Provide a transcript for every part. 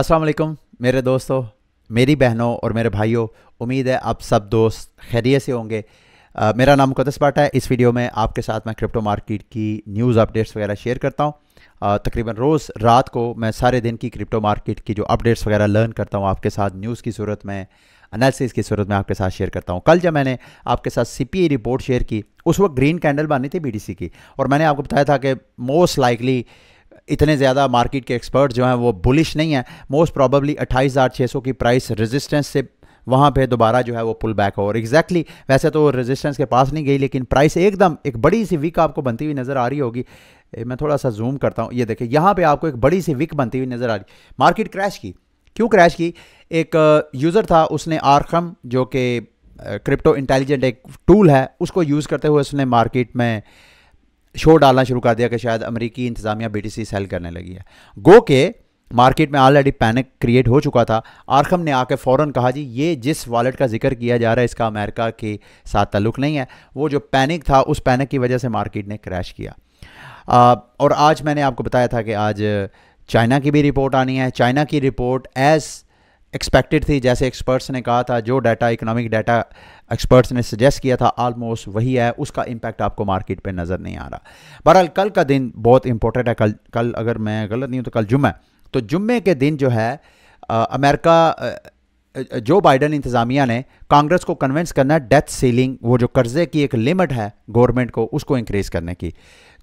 अस्सलाम वालेकुम मेरे दोस्तों मेरी बहनों और मेरे भाइयों उम्मीद है आप सब दोस्त खैरियत से होंगे आ, मेरा नाम मुकदस पाटा है इस वीडियो में आपके साथ मैं क्रिप्टो मार्केट की न्यूज़ अपडेट्स वगैरह शेयर करता हूँ तकरीबन रोज़ रात को मैं सारे दिन की क्रिप्टो मार्केट की जो अपडेट्स वगैरह लर्न करता हूँ आपके साथ न्यूज़ की सूरत में अनालिसिस की सूरत में आपके साथ शेयर करता हूँ कल जब मैंने आपके साथ सी रिपोर्ट शेयर की उस वक्त ग्रीन कैंडल बनी थी बी की और मैंने आपको बताया था कि मोस्ट लाइकली इतने ज़्यादा मार्केट के एक्सपर्ट जो हैं वो बुलिश नहीं है मोस्ट प्रॉबली अट्ठाईस की प्राइस रेजिस्टेंस से वहाँ पे दोबारा जो है वो पुल बैक हो और एग्जैक्टली exactly, वैसे तो रेजिस्टेंस के पास नहीं गई लेकिन प्राइस एकदम एक बड़ी सी विक आपको बनती हुई नज़र आ रही होगी मैं थोड़ा सा जूम करता हूँ ये देखिए यहाँ पे आपको एक बड़ी सी विक बनती हुई नज़र आ रही मार्केट क्रैश की क्यों क्रैश की एक यूज़र था उसने आरखम जो कि क्रिप्टो इंटेलिजेंट एक टूल है उसको यूज़ करते हुए उसने मार्केट में शो डालना शुरू कर दिया कि शायद अमरीकी इंतज़ामिया बी टी सी सेल करने लगी है गो के मार्केट में ऑलरेडी पैनिक क्रिएट हो चुका था आरखम ने आके फ़ौर कहा जी ये जिस वॉलेट का जिक्र किया जा रहा है इसका अमेरिका के साथ ताल्लुक नहीं है वो जो पैनिक था उस पैनिक की वजह से मार्केट ने क्रैश किया आ, और आज मैंने आपको बताया था कि आज चाइना की भी रिपोर्ट आनी है चाइना की रिपोर्ट एज़ एक्सपेक्टेड थी जैसे एक्सपर्ट्स ने कहा था जो डाटा इकोनॉमिक डाटा एक्सपर्ट्स ने सजेस्ट किया था आलमोस्ट वही है उसका इम्पैक्ट आपको मार्केट पे नज़र नहीं आ रहा बहरहाल कल का दिन बहुत इंपॉर्टेंट है कल कल अगर मैं गलत नहीं हूँ तो कल जुम्मे तो जुम्मे के दिन जो है अमेरिका जो बाइडन इंतज़ामिया ने कांग्रेस को कन्विंस करना है डेथ सीलिंग वो जो कर्जे की एक लिमिट है गवर्नमेंट को उसको इंक्रीज़ करने की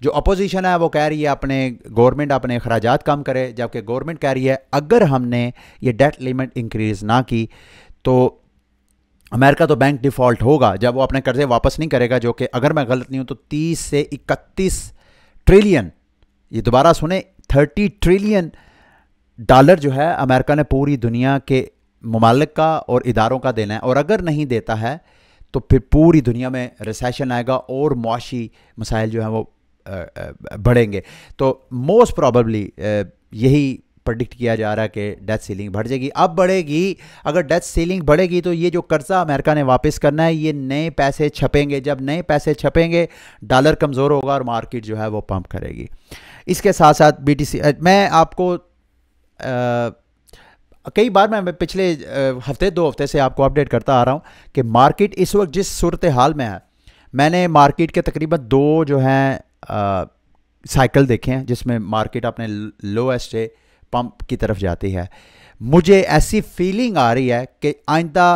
जो अपोजिशन है वो कह रही है अपने गवर्नमेंट अपने अखराज कम करे जबकि गवर्नमेंट कह रही है अगर हमने ये डेट लिमिट इंक्रीज़ ना की तो अमेरिका तो बैंक डिफ़ॉल्ट होगा जब वो अपने कर्जे वापस नहीं करेगा जो कि अगर मैं गलत नहीं हूँ तो 30 से 31 ट्रिलियन ये दोबारा सुने 30 ट्रिलियन डॉलर जो है अमेरिका ने पूरी दुनिया के ममालिक का और इदारों का देना है और अगर नहीं देता है तो फिर पूरी दुनिया में रिसेशन आएगा और मुआशी मसाइल जो हैं वो बढ़ेंगे तो मोस्ट प्रॉबली यही प्रडिक्ट किया जा रहा है कि डेथ सीलिंग बढ़ जाएगी अब बढ़ेगी अगर डेथ सीलिंग बढ़ेगी तो ये जो कर्जा अमेरिका ने वापस करना है ये नए पैसे छपेंगे जब नए पैसे छपेंगे डॉलर कमज़ोर होगा और मार्केट जो है वो पंप करेगी इसके साथ साथ बीटीसी मैं आपको आ, कई बार मैं पिछले हफ्ते दो हफ्ते से आपको अपडेट करता आ रहा हूँ कि मार्केट इस वक्त जिस सूरत हाल में है मैंने मार्केट के तकरीबन दो जो हैं साइकिल देखे हैं जिसमें मार्केट अपने लोएस्ट से पंप की तरफ जाती है मुझे ऐसी फीलिंग आ रही है कि आइंदा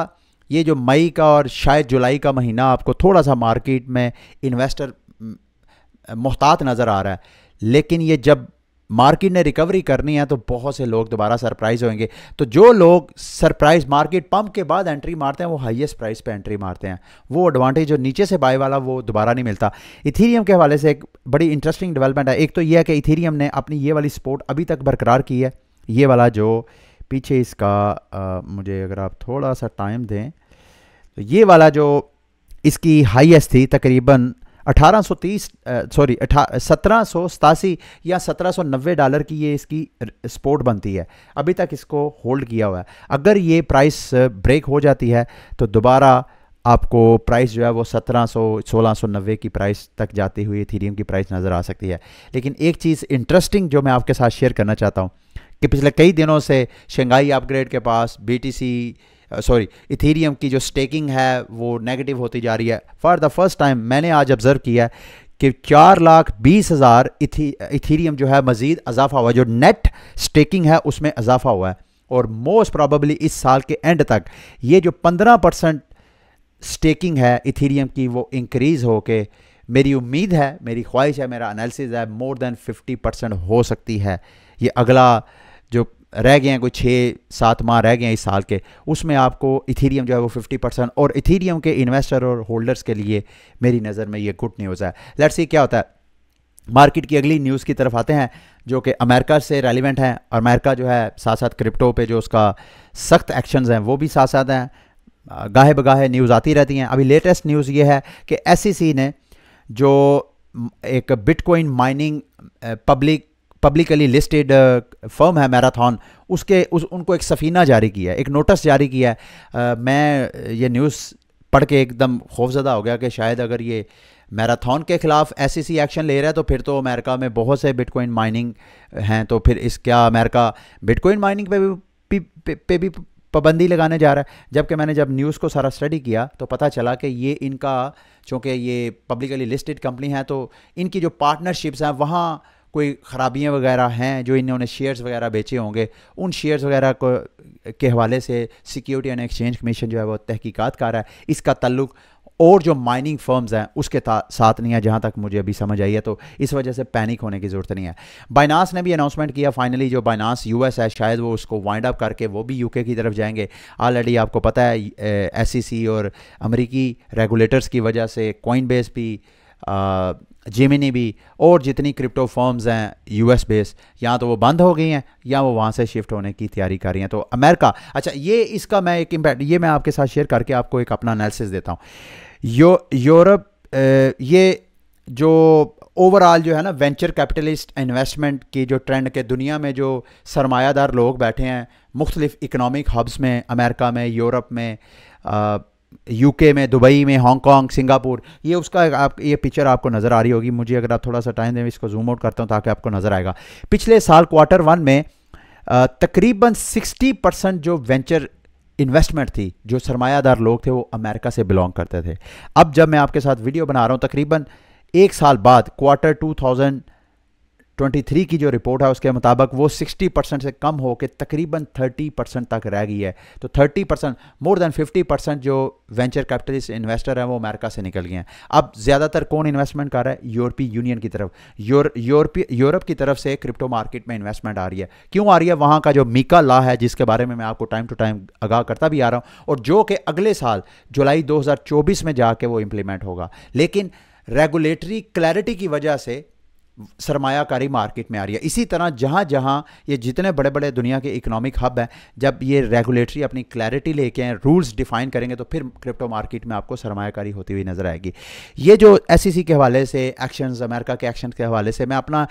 ये जो मई का और शायद जुलाई का महीना आपको थोड़ा सा मार्केट में इन्वेस्टर मोहतात नज़र आ रहा है लेकिन ये जब मार्केट ने रिकवरी करनी है तो बहुत से लोग दोबारा सरप्राइज होंगे तो जो लोग सरप्राइज मार्केट पंप के बाद एंट्री मारते हैं वो हाईएस्ट प्राइस पे एंट्री मारते हैं वो एडवांटेज जो नीचे से बाय वाला वो दोबारा नहीं मिलता इथीरियम के हवाले से एक बड़ी इंटरेस्टिंग डेवलपमेंट है एक तो यह है कि इथीरियम ने अपनी ये वाली सपोर्ट अभी तक बरकरार की है ये वाला जो पीछे इसका आ, मुझे अगर आप थोड़ा सा टाइम दें तो ये वाला जो इसकी हाइस्ट थी तकरीबन 1830 सॉरी सत्रह सौ सतासी या 1790 डॉलर की ये इसकी स्पोर्ट बनती है अभी तक इसको होल्ड किया हुआ है अगर ये प्राइस ब्रेक हो जाती है तो दोबारा आपको प्राइस जो है वो 1700 1690 की प्राइस तक जाती हुई थीरियम की प्राइस नज़र आ सकती है लेकिन एक चीज़ इंटरेस्टिंग जो मैं आपके साथ शेयर करना चाहता हूँ कि पिछले कई दिनों से शंघाई अपग्रेड के पास बी सॉरी uh, इथेरियम की जो स्टेकिंग है वो नेगेटिव होती जा रही है फॉर द फर्स्ट टाइम मैंने आज ऑब्ज़र्व किया है कि चार लाख बीस हज़ार इथीरियम जो है मज़ीद इजाफा हुआ जो नेट स्टेकिंग है उसमें इजाफा हुआ है और मोस्ट प्रॉबली इस साल के एंड तक ये जो पंद्रह परसेंट स्टेकिंग है इथीरियम की वो इंक्रीज़ होके मेरी उम्मीद है मेरी ख्वाहिश है मेरा अनालिस है मोर देन फिफ्टी परसेंट हो सकती है ये अगला जो रह गए हैं कोई छः सात माह रह गए हैं इस साल के उसमें आपको इथीरियम जो है वो फिफ्टी परसेंट और इथीरियम के इन्वेस्टर और होल्डर्स के लिए मेरी नज़र में ये गुड न्यूज़ है लेट्स सी क्या होता है मार्केट की अगली न्यूज़ की तरफ आते हैं जो कि अमेरिका से रेलिवेंट हैं और अमेरिका जो है साथ साथ क्रिप्टो पे जो उसका सख्त एक्शंस हैं वो भी साथ साथ हैं गाहे बगाहे न्यूज़ आती रहती हैं अभी लेटेस्ट न्यूज़ ये है कि एस e ने जो एक bitcoin mining public publicly listed firm है मैराथन उसके उस उनको एक सफ़ीना जारी किया है एक नोटिस जारी किया है आ, uh, मैं uh, ये न्यूज़ पढ़ के एकदम खौफजदा हो गया कि शायद अगर ये मैराथन के ख़िलाफ़ ऐसी सी एक्शन ले रहा है तो फिर तो अमेरिका में बहुत से बिटकॉइन माइनिंग uh, हैं तो फिर इस क्या अमेरिका बिटकॉइन माइनिंग पे भी पे, पे भी पाबंदी लगाने जा रहा है जबकि मैंने जब न्यूज़ को सारा स्टडी किया तो पता चला कि ये इनका चूँकि ये पब्लिकली लिस्टेड कंपनी है तो इनकी जो पार्टनरशिप्स हैं वहाँ कोई ख़राबियाँ वगैरह हैं जो इन्होंने शेयर्स वगैरह बेचे होंगे उन शेयर्स वगैरह को के हवाले से सिक्योरिटी एंड एक्सचेंज कमीशन जो है वो तहकीकात कर रहा है इसका तल्लुक़ और जो माइनिंग फर्म्स हैं उसके साथ नहीं है जहाँ तक मुझे अभी समझ आई है तो इस वजह से पैनिक होने की ज़रूरत नहीं है बाइनास ने भी अनाउंसमेंट किया फाइनली जो बाइनास यूएस है शायद वो उसको वाइंड अप करके वो भी यूके की तरफ जाएंगे ऑलरेडी आपको पता है एस e और अमरीकी रेगुलेटर्स की वजह से कॉइन बेस भी जेमिनी भी और जितनी क्रिप्टो फॉर्म्स हैं यूएस बेस या तो वो बंद हो गई हैं या वो वहाँ से शिफ्ट होने की तैयारी कर रही हैं तो अमेरिका अच्छा ये इसका मैं एक इम्पैक्ट ये मैं आपके साथ शेयर करके आपको एक अपना एनालिसिस देता हूँ यो यूरोप ये जो ओवरऑल जो है ना वेंचर कैपिटलिस्ट इन्वेस्टमेंट की जो ट्रेंड के दुनिया में जो सरमायादार लोग बैठे हैं मुख्तलिफ़ इकनॉमिक हब्स में अमेरिका में यूरोप में आ, यूके में दुबई में हांगकांग सिंगापुर ये उसका आप ये पिक्चर आपको नज़र आ रही होगी मुझे अगर आप थोड़ा सा टाइम दें इसको जूम आउट करता हूँ ताकि आपको नज़र आएगा पिछले साल क्वार्टर वन में तकरीबन 60 परसेंट जो वेंचर इन्वेस्टमेंट थी जो सरमायादार लोग थे वो अमेरिका से बिलोंग करते थे अब जब मैं आपके साथ वीडियो बना रहा हूँ तकरीबन एक साल बाद क्वार्टर टू थाउजेंड 23 की जो रिपोर्ट है उसके मुताबिक वो 60 परसेंट से कम होकर तकरीबन 30 परसेंट तक रह गई है तो 30 परसेंट मोर देन 50 परसेंट जो वेंचर कैपिटलिस्ट इन्वेस्टर हैं वो अमेरिका से निकल गए हैं अब ज़्यादातर कौन इन्वेस्टमेंट कर रहा है यूरोपीय यूनियन की तरफ यूर, यूरोपीय यूरोप की तरफ से क्रिप्टो मार्केट में इन्वेस्टमेंट आ रही है क्यों आ रही है वहाँ का जो मीका ला है जिसके बारे में मैं आपको टाइम टू टाइम आगाह करता भी आ रहा हूँ और जो कि अगले साल जुलाई दो में जाके वो इम्प्लीमेंट होगा लेकिन रेगुलेटरी क्लैरिटी की वजह से सरमायाकारी मार्केट में आ रही है इसी तरह जहाँ जहाँ ये जितने बड़े बड़े दुनिया के इकोनॉमिक हब हैं जब ये रेगुलेटरी अपनी क्लैरिटी लेके हैं रूल्स डिफाइन करेंगे तो फिर क्रिप्टो मार्केट में आपको सरमायाकारी होती हुई नज़र आएगी ये जो एस e के हवाले से एक्शन अमेरिका के एक्शन के हवाले से मैं अपना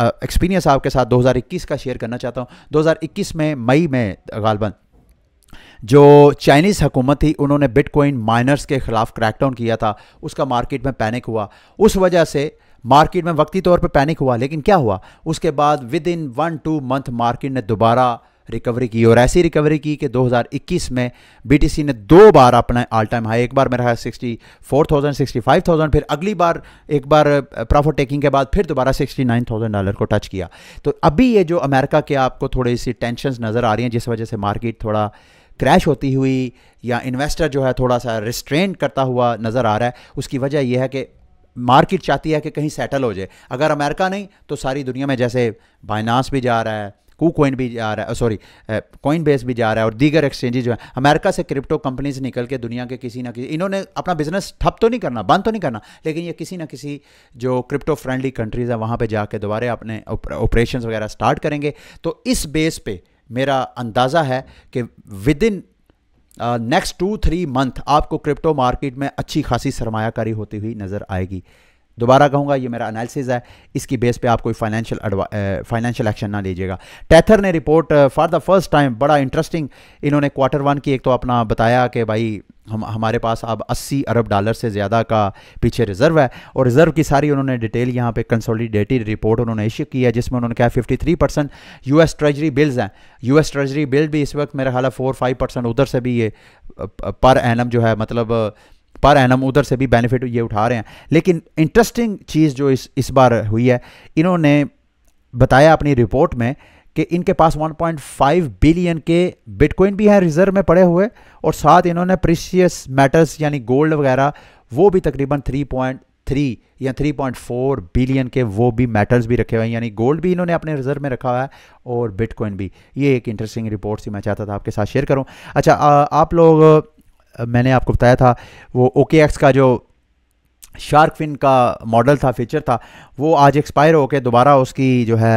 एक्सपीरियंस आपके साथ दो का शेयर करना चाहता हूँ दो में मई में गालबन जो चाइनीज़ हुकूमत थी उन्होंने बिटकॉइन माइनर्स के ख़िलाफ़ क्रैकडाउन किया था उसका मार्केट में पैनिक हुआ उस वजह से मार्केट में वक्ती तौर पर पैनिक हुआ लेकिन क्या हुआ उसके बाद within one two month market ने दोबारा रिकवरी की और ऐसी रिकवरी की कि 2021 में बी ने दो बार अपना ऑल टाइम हाई एक बार मेरा है sixty four thousand sixty five thousand फिर अगली बार एक बार प्रॉफिट uh, टेकिंग के बाद फिर दोबारा सिक्सटी नाइन थाउजेंड डॉलर को टच किया तो अभी ये जो अमेरिका के आपको थोड़ी सी टेंशन नज़र आ रही हैं जिस वजह से मार्केट थोड़ा क्रैश होती हुई या इन्वेस्टर जो है थोड़ा सा रिस्ट्रेन करता हुआ नज़र आ रहा है उसकी वजह यह है कि मार्केट चाहती है कि कहीं सेटल हो जाए अगर अमेरिका नहीं तो सारी दुनिया में जैसे बाइनास भी जा रहा है कू कोइन भी जा रहा है सॉरी कोइन बेस भी जा रहा है और दीगर एक्सचेंजेज जो है अमेरिका से क्रिप्टो कंपनीज निकल के दुनिया के किसी ना किसी इन्होंने अपना बिजनेस ठप तो नहीं करना बंद तो नहीं करना लेकिन ये किसी ना किसी जो क्रिप्टो फ्रेंडली कंट्रीज़ है वहाँ पर जाके दोबारा अपने ऑपरेशन वगैरह स्टार्ट करेंगे तो इस बेस पर मेरा अंदाज़ा है कि within next two three month आपको क्रिप्टो मार्केट में अच्छी खासी सरमायाकारी होती हुई नज़र आएगी दोबारा कहूँगा ये मेरा एनालिसिस है इसकी बेस पे आप कोई फाइनेंशियल फाइनेंशियल एक्शन ना लीजिएगा टैथर ने report for the first time बड़ा इंटरेस्टिंग इन्होंने क्वार्टर वन की एक तो अपना बताया कि भाई हम हमारे पास अब 80 अरब डॉलर से ज़्यादा का पीछे रिजर्व है और रिजर्व की सारी उन्होंने डिटेल यहाँ पे कंसोलिडेटेड रिपोर्ट उन्होंने इश्यू की है जिसमें उन्होंने कहा 53 परसेंट यू ट्रेजरी बिल्स हैं यू ट्रेजरी बिल भी इस वक्त मेरा ख्याल है फोर फाइव परसेंट उधर से भी ये पर एनम जो है मतलब पर एनम उधर से भी बेनिफिट ये उठा रहे हैं लेकिन इंटरेस्टिंग चीज़ जो इस इस बार हुई है इन्होंने बताया अपनी रिपोर्ट में कि इनके पास 1.5 बिलियन के बिटकॉइन भी हैं रिजर्व में पड़े हुए और साथ इन्होंने प्रीशियस मेटल्स यानी गोल्ड वगैरह वो भी तकरीबन 3.3 या 3.4 बिलियन के वो भी मेटल्स भी रखे हुए हैं यानी गोल्ड भी इन्होंने अपने रिजर्व में रखा हुआ है और बिटकॉइन भी ये एक इंटरेस्टिंग रिपोर्ट सी मैं चाहता था आपके साथ शेयर करूँ अच्छा आ, आप लोग मैंने आपको बताया था वो ओके एक्स का जो शार्क फिन का मॉडल था फीचर था वो आज एक्सपायर होकर दोबारा उसकी जो है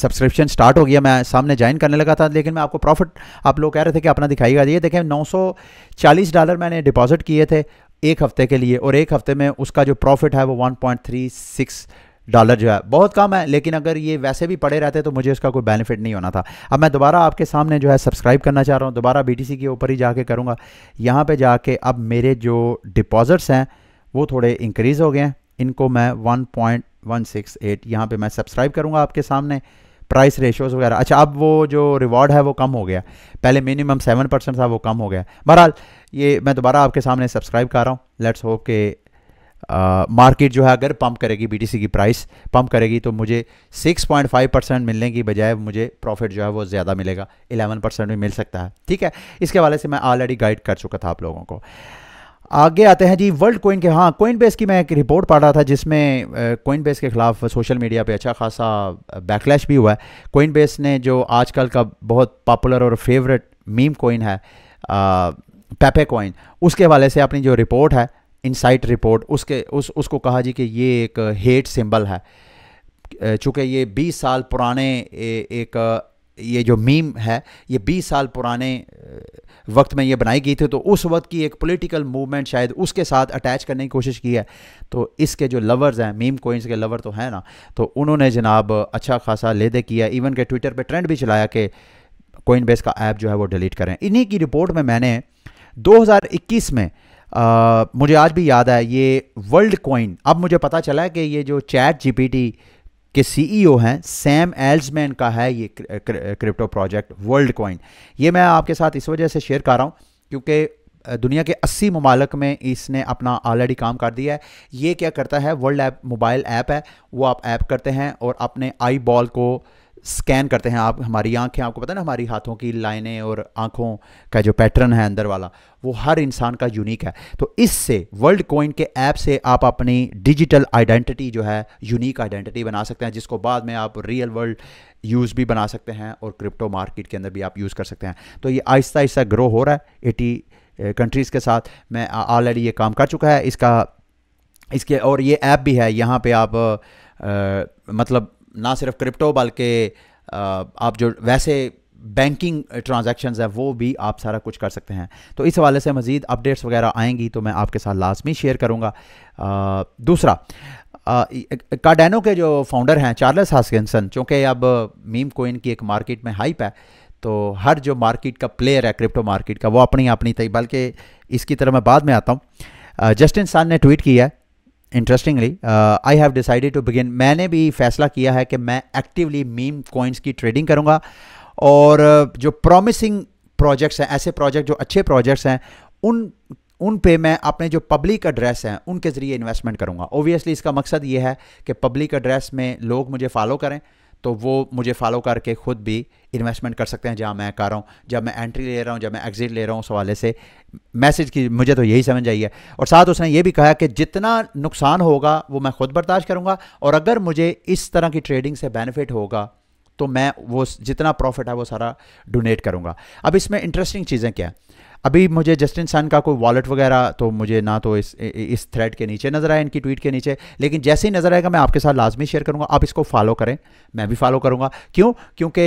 सब्सक्रिप्शन स्टार्ट हो गया मैं सामने ज्वाइन करने लगा था लेकिन मैं आपको प्रॉफिट आप लोग कह रहे थे कि अपना दिखाईगा ये देखें 940 डॉलर मैंने डिपॉजिट किए थे एक हफ्ते के लिए और एक हफ्ते में उसका जो प्रॉफिट है वो वन डॉलर जो है बहुत कम है लेकिन अगर ये वैसे भी पड़े रहते तो मुझे इसका कोई बेनिफिट नहीं होना था अब मैं दोबारा आपके सामने जो है सब्सक्राइब करना चाह रहा हूँ दोबारा बी के ऊपर ही जाके करूँगा यहाँ पर जाके अब मेरे जो डिपॉज़िट्स हैं वो थोड़े इंक्रीज़ हो गए हैं इनको मैं one point one six eight यहाँ पर मैं सब्सक्राइब करूँगा आपके सामने प्राइस रेशोज़ वगैरह अच्छा अब वो जो रिवॉर्ड है वो कम हो गया पहले मिनिमम सेवन परसेंट था वो कम हो गया बहरहाल ये मैं दोबारा आपके सामने सब्सक्राइब कर रहा हूँ लेट्स होप के मार्केट जो है अगर पंप करेगी बीटीसी की प्राइस पंप करेगी तो मुझे 6.5 परसेंट मिलने की बजाय मुझे प्रॉफिट जो है वो ज़्यादा मिलेगा 11 परसेंट भी मिल सकता है ठीक है इसके हवाले से मैं ऑलरेडी गाइड कर चुका था आप लोगों को आगे आते हैं जी वर्ल्ड कोइन के हाँ कोइन बेस की मैं एक रिपोर्ट पढ़ रहा था जिसमें कोइन बेस के ख़िलाफ़ सोशल मीडिया पे अच्छा खासा बैकलैश भी हुआ है कोइन बेस ने जो आजकल का बहुत पॉपुलर और फेवरेट मीम कोइन है पेपे कोइन उसके हवाले से अपनी जो रिपोर्ट है इनसाइट रिपोर्ट उसके उस उसको कहा जी कि ये एक हेट सिंबल है चूँकि ये 20 साल पुराने एक ये जो मीम है ये 20 साल पुराने वक्त में ये बनाई गई थी तो उस वक्त की एक पॉलिटिकल मूवमेंट शायद उसके साथ अटैच करने की कोशिश की है तो इसके जो लवर्स हैं मीम कोइंस के लवर तो हैं ना तो उन्होंने जनाब अच्छा खासा लेदे किया इवन के ट्विटर पे ट्रेंड भी चलाया कि कोइन बेस का ऐप जो है वो डिलीट करें इन्हीं की रिपोर्ट में मैंने दो में आ, मुझे आज भी याद है ये वर्ल्ड कॉइन अब मुझे पता चला है कि ये जो चैट जीपीटी के सीईओ e हैं सैम एल्समैन का है ये क्रिप्टो प्रोजेक्ट वर्ल्ड कॉइन ये मैं आपके साथ इस वजह से शेयर कर रहा हूँ क्योंकि दुनिया के 80 ममालक में इसने अपना ऑलरेडी काम कर दिया है ये क्या करता है वर्ल्ड ऐप मोबाइल ऐप है वो आप ऐप करते हैं और अपने आई बॉल को स्कैन करते हैं आप हमारी आंखें आपको पता है ना हमारी हाथों की लाइनें और आंखों का जो पैटर्न है अंदर वाला वो हर इंसान का यूनिक है तो इससे वर्ल्ड कॉइन के ऐप से आप अपनी डिजिटल आइडेंटिटी जो है यूनिक आइडेंटिटी बना सकते हैं जिसको बाद में आप रियल वर्ल्ड यूज़ भी बना सकते हैं और क्रिप्टो मार्केट के अंदर भी आप यूज़ कर सकते हैं तो ये आहिस्ता आहिस्ता ग्रो हो रहा है एटी कंट्रीज़ eh, के साथ मैं ऑलरेडी ये काम कर चुका है इसका इसके और ये ऐप भी है यहाँ पर आप आ, eh, मतलब ना सिर्फ क्रिप्टो बल्कि आप जो वैसे बैंकिंग ट्रांजेक्शन है वो भी आप सारा कुछ कर सकते हैं तो इस हवाले से मज़ीद अपडेट्स वगैरह आएंगी तो मैं आपके साथ लाजमी शेयर करूँगा दूसरा कार्डेनो के जो फाउंडर हैं चार्लस हास्किंसन चूँकि अब मीम कोइन की एक मार्केट में हाइप है तो हर जो मार्केट का प्लेयर है क्रिप्टो मार्केट का वो अपनी अपनी तय बल्कि इसकी तरह मैं बाद में आता हूँ जस्टिन सान ने ट्वीट किया है interestingly I have decided to begin मैंने भी फैसला किया है कि मैं एक्टिवली मीम कोइंस की ट्रेडिंग करूँगा और uh, जो प्रॉमिसिंग प्रोजेक्ट्स हैं ऐसे प्रोजेक्ट जो अच्छे प्रोजेक्ट्स हैं उन उन पे मैं अपने जो पब्लिक एड्रेस हैं उनके ज़रिए इन्वेस्टमेंट करूँगा ओबियसली इसका मकसद ये है कि पब्लिक एड्रेस में लोग मुझे फॉलो करें तो वो मुझे फॉलो करके ख़ुद भी इन्वेस्टमेंट कर सकते हैं जहाँ मैं कर रहा हूँ जब मैं एंट्री ले रहा हूँ जब मैं एग्ज़िट ले रहा हूँ उस हवाले से मैसेज की मुझे तो यही समझ आई है और साथ उसने ये भी कहा कि जितना नुकसान होगा वो मैं खुद बर्दाश्त करूँगा और अगर मुझे इस तरह की ट्रेडिंग से बेनिफिट होगा तो मैं वो जितना प्रॉफिट है वो सारा डोनेट करूंगा अब इसमें इंटरेस्टिंग चीज़ें क्या है अभी मुझे जस्टिन सन का कोई वॉलेट वगैरह तो मुझे ना तो इस इस थ्रेड के नीचे नज़र आए इनकी ट्वीट के नीचे लेकिन जैसे ही नज़र आएगा मैं आपके साथ लाजमी शेयर करूँगा आप इसको फॉलो करें मैं भी फॉलो करूँगा क्यों क्योंकि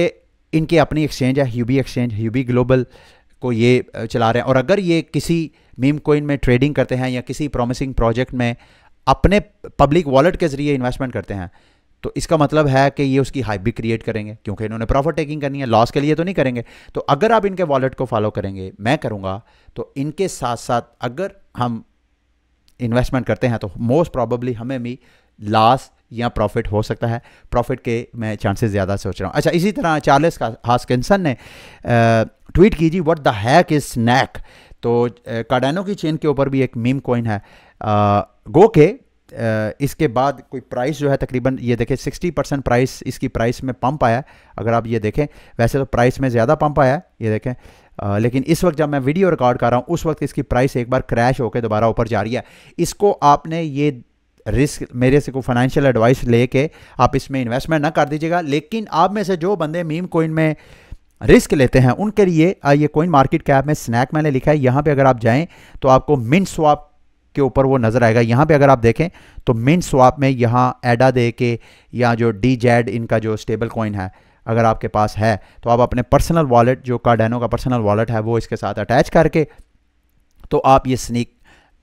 इनकी अपनी एक्सचेंज है ह्यूबी एक्सचेंज ह्यूबी ग्लोबल को ये चला रहे हैं और अगर ये किसी मीम कोइन में ट्रेडिंग करते हैं या किसी प्रॉमिसिंग प्रोजेक्ट में अपने पब्लिक वॉलेट के ज़रिए इन्वेस्टमेंट करते हैं तो इसका मतलब है कि ये उसकी हाइप भी क्रिएट करेंगे क्योंकि इन्होंने प्रॉफिट टेकिंग करनी है लॉस के लिए तो नहीं करेंगे तो अगर आप इनके वॉलेट को फॉलो करेंगे मैं करूँगा तो इनके साथ साथ अगर हम इन्वेस्टमेंट करते हैं तो मोस्ट प्रॉबली हमें भी लॉस या प्रॉफिट हो सकता है प्रॉफिट के मैं चांसेस ज़्यादा सोच रहा हूँ अच्छा इसी तरह चार्लिस हास्किसन ने ट्वीट की जी what the heck is Snek तो कार्डेनो की चेन के ऊपर भी एक मीम कॉइन है गो के इसके बाद कोई प्राइस जो है तकरीबन ये देखें 60 परसेंट प्राइस इसकी प्राइस में पंप आया अगर आप ये देखें वैसे तो प्राइस में ज़्यादा पंप आया ये देखें आ, लेकिन इस वक्त जब मैं वीडियो रिकॉर्ड कर रहा हूँ उस वक्त इसकी प्राइस एक बार क्रैश होकर दोबारा ऊपर जा रही है इसको आपने ये रिस्क मेरे से कोई फाइनेंशियल एडवाइस लेके आप इसमें इन्वेस्टमेंट ना कर दीजिएगा लेकिन आप में से जो बंदे मीम कोइन में रिस्क लेते हैं उनके लिए ये कोइन मार्केट कैप में स्नैक मैंने लिखा है यहाँ पे अगर आप जाएं तो आपको मिन स्वाप के ऊपर वो नज़र आएगा यहाँ पे अगर आप देखें तो मिन स्वाप में यहाँ एडा दे के या जो डी जेड इनका जो स्टेबल कॉइन है अगर आपके पास है तो आप अपने पर्सनल वॉलेट जो कार्डेनो का पर्सनल वॉलेट है वो इसके साथ अटैच करके तो आप ये स्नीक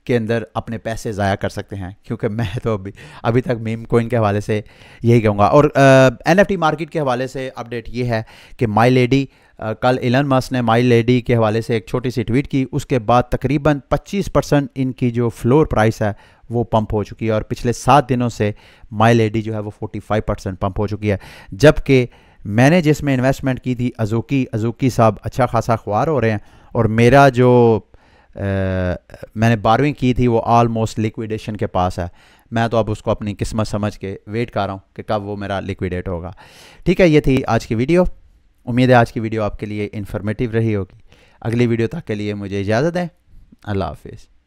के अंदर अपने पैसे ज़ाया कर सकते हैं क्योंकि मैं तो अभी अभी तक मीम कोइन के हवाले से यही कहूँगा और एन एफ टी मार्केट के हवाले से अपडेट ये है कि माई लेडी कल एलन मस्क ने माई लेडी के हवाले से एक छोटी सी ट्वीट की उसके बाद तकरीबन 25 परसेंट इनकी जो फ्लोर प्राइस है वो पंप हो चुकी है और पिछले सात दिनों से माई लेडी जो है वो 45 परसेंट पम्प हो चुकी है जबकि मैंने जिसमें इन्वेस्टमेंट की थी अजूकी अजूकी साहब अच्छा खासा ख्वार हो रहे हैं और मेरा जो आ, मैंने बारहवीं की थी वो आलमोस्ट लिक्विडेशन के पास है मैं तो अब उसको अपनी किस्मत समझ के वेट कर रहा हूँ कि कब वो मेरा लिक्विडेट होगा ठीक है ये थी आज की वीडियो उम्मीद है आज की वीडियो आपके लिए इन्फॉर्मेटिव रही होगी अगली वीडियो तक के लिए मुझे इजाज़त दें अल्लाह हाफिज़